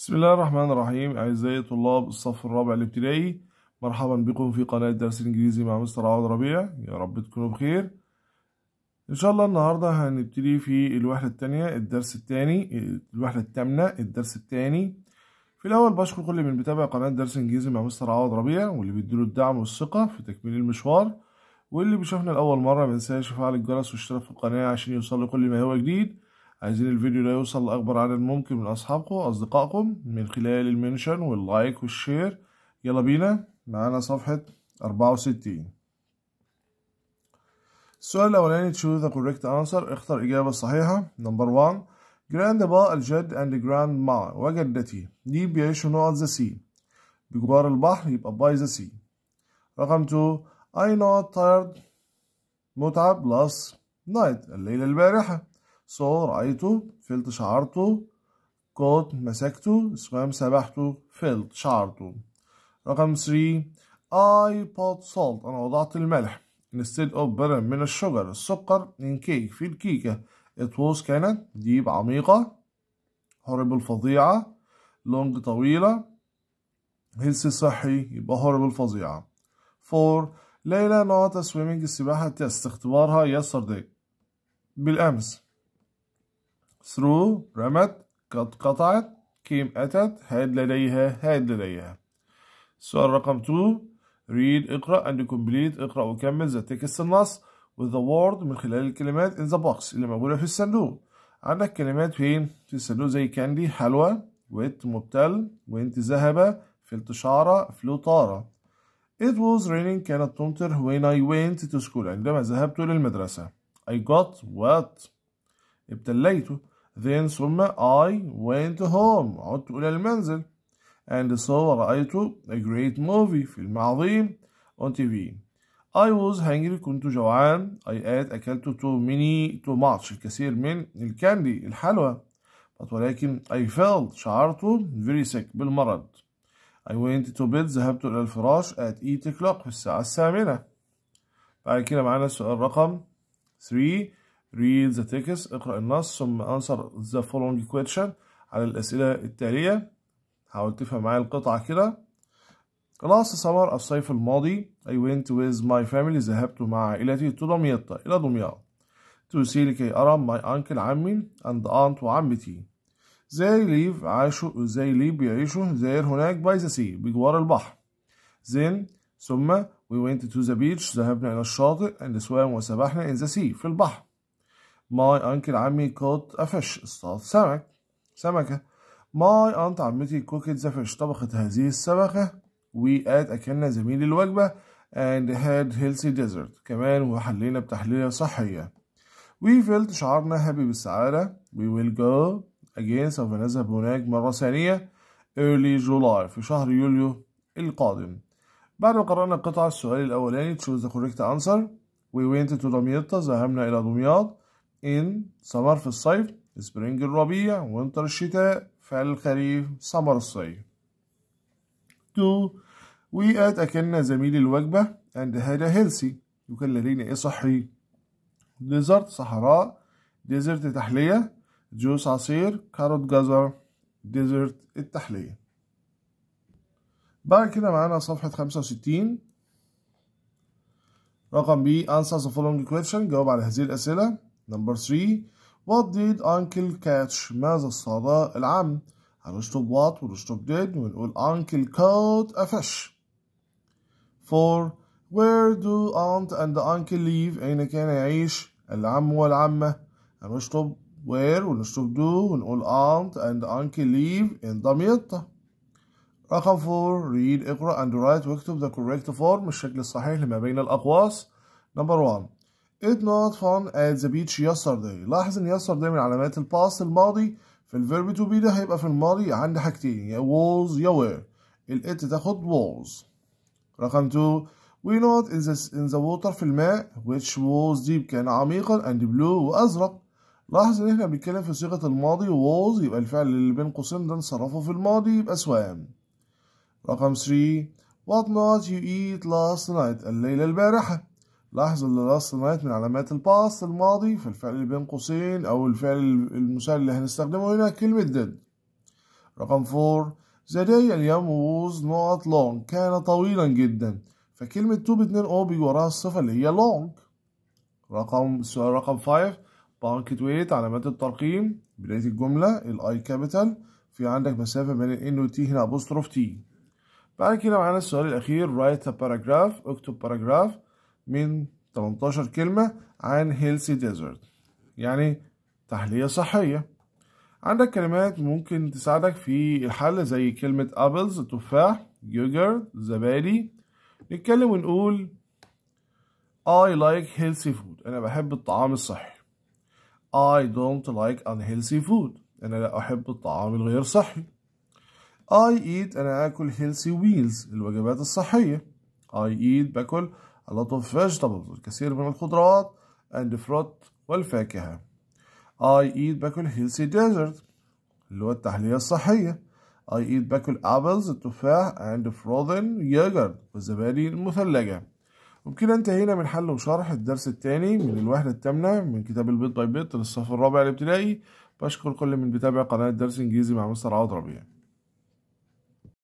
بسم الله الرحمن الرحيم أعزائي طلاب الصف الرابع الابتدائي مرحبا بكم في قناة درس الإنجليزي مع مستر عوض ربيع يا رب تكونوا بخير إن شاء الله النهاردة هنبتدي في الوحدة التانية الدرس التاني الوحدة التامنة الدرس التاني في الأول بشكر كل من بيتابع قناة درس إنجليزي مع مستر عوض ربيع واللي بيديله الدعم والثقة في تكميل المشوار واللي بيشوفنا لأول مرة ما ينساش يفعل الجرس واشترك في القناة عشان يوصل كل ما هو جديد عايزين الفيديو ده يوصل لأكبر عدد ممكن من أصحابكم وأصدقائكم من خلال المنشن واللايك والشير يلا بينا معانا صفحة أربعة وستين السؤال الأولاني choose the correct answer اختر إجابة صحيحة نمبر 1 جراندبا الجد جراند ما وجدتي دي بيعيشوا نقط ذا سي بجوار البحر يبقى باي ذا سي رقم 2 I not tired متعب بلس night الليلة البارحة سو رأيته فلت شعرته كوت مسكته سوام سبحته فلت شعرته رقم 3 I put salt أنا وضعت الملح instead of butter من الشجر السكر in cake في الكيكة it was كانت ديب عميقة horrible فظيعة long طويلة هيلث صحي يبقى horrible فظيعة 4 ليلى نوت سويمنج السباحة تيست اختبارها yesterday بالأمس through رمت قد قطعت came أتت had لديها had لديها السؤال رقم 2 read اقرأ and complete اقرأ وكمل the text النص with the word من خلال الكلمات in the box اللي موجودة في الصندوق عندك كلمات فين في الصندوق زي كاندي حلوى ويت مبتل وانت ذهب فلت شعرة في لطارة It was raining كانت تمطر when I went to school عندما ذهبت للمدرسة I got what ابتليته then ثم I went home عدت إلى المنزل and so رأيت a great movie فيلم عظيم on TV I was hungry كنت جوعان I ate أكلت too many too much الكثير من الكاندي الحلوى but ولكن I felt شعرت very sick بالمرض I went to bed ذهبت إلى الفراش at 8 o'clock في الساعة الثامنة بعد كده معانا السؤال رقم 3 read the text اقرأ النص ثم answer the following question على الأسئلة التالية حاول تفهم معايا القطعة كده last summer الصيف الماضي I went with my family ذهبت مع عائلتي to دمياط إلى دمياط to see لكي أرى my uncle عمي and aunt وعمتي they live عاشوا they live بيعيشوا there هناك by the sea بجوار البحر then ثم we went to the beach ذهبنا إلى الشاطئ and swam وسبحنا in the sea في البحر ماي أنكل عمي كوت أفش اصطاد سمك سمكة ماي أنت عمتي كوكت زفش طبخت هذه السمكة وقد أكلنا زميل الوجبة and had healthy dessert كمان وحلينا بتحليلة صحية we felt شعرنا happy بالسعادة we will go again سوف نذهب هناك مرة ثانية early July في شهر يوليو القادم بعد ما قرأنا قطع السؤال الأولاني choose the correct answer we went to دمياط ذهبنا إلى دمياط إن سمر في الصيف سبرينج الربيع وينتر الشتاء فعل الخريف سمر الصيف تو وي آت أكلنا زميل الوجبة and had a healthy يكون لدينا إيه صحي ديزرت صحراء ديزرت تحلية جوس عصير كاروت جزر ديزرت التحلية بعد كده معانا صفحة خمسة وستين رقم بي answer the following question جاوب على هذه الأسئلة نمبر 3 What did uncle catch ماذا اصطاد العم هنشطب what ونشطب did ونقول uncle caught a fish 4 Where do aunt and uncle live أين كان يعيش العم والعمة هنشطب where ونشطب do ونقول aunt and uncle live in دمياط رقم 4 read اقرأ and write واكتب the correct form الشكل الصحيح لما بين الأقواس number 1 It not fun at the beach yesterday لاحظ ان yesterday من علامات الباس الماضي في الفيرب to be ده هيبقى في الماضي عندي حاجتين يا was يا were it تاخد was رقم 2 we not in the, in the water في الماء which was deep كان عميقا and blue وازرق لاحظ ان احنا بنتكلم في صيغه الماضي was يبقى الفعل اللي بين قوسين ده انصرفه في الماضي يبقى swam رقم 3 what not you eat last night الليله البارحه لاحظوا ان لا صنعت من علامات الباست الماضي في الفعل اللي بين قوسين او الفعل المسال اللي هنستخدمه هنا كلمة did رقم 4 The day اليوم was not long كان طويلا جدا فكلمة to ب 2 o بيجي وراها الصفة اللي هي long رقم السؤال رقم 5 punctuate علامات الترقيم بداية الجملة الاي كابيتال في عندك مسافة بين الان والتي هنا apostrophe تي بعد كده معانا السؤال الأخير write a paragraph اكتب paragraph من 18 كلمة عن healthy ديزرت يعني تحلية صحية عندك كلمات ممكن تساعدك في الحل زي كلمة أبلز تفاح يوجر زبادي نتكلم ونقول I like healthy food أنا بحب الطعام الصحي I don't like unhealthy food أنا لا أحب الطعام الغير صحي I eat أنا آكل healthy meals الوجبات الصحية I eat باكل اللطف vegetables كثير من الخضروات and fruit والفاكهة I eat باكل healthy dessert اللي هو التحلية الصحية I eat باكل apples التفاح and frozen yogurt والزبادي المثلجة وبكده انتهينا من حل وشرح الدرس الثاني من الوحدة الثامنة من كتاب البيت باي بيت للصف الرابع الابتدائي بشكر كل من بيتابع قناة درس انجليزي مع مستر عوض ربيع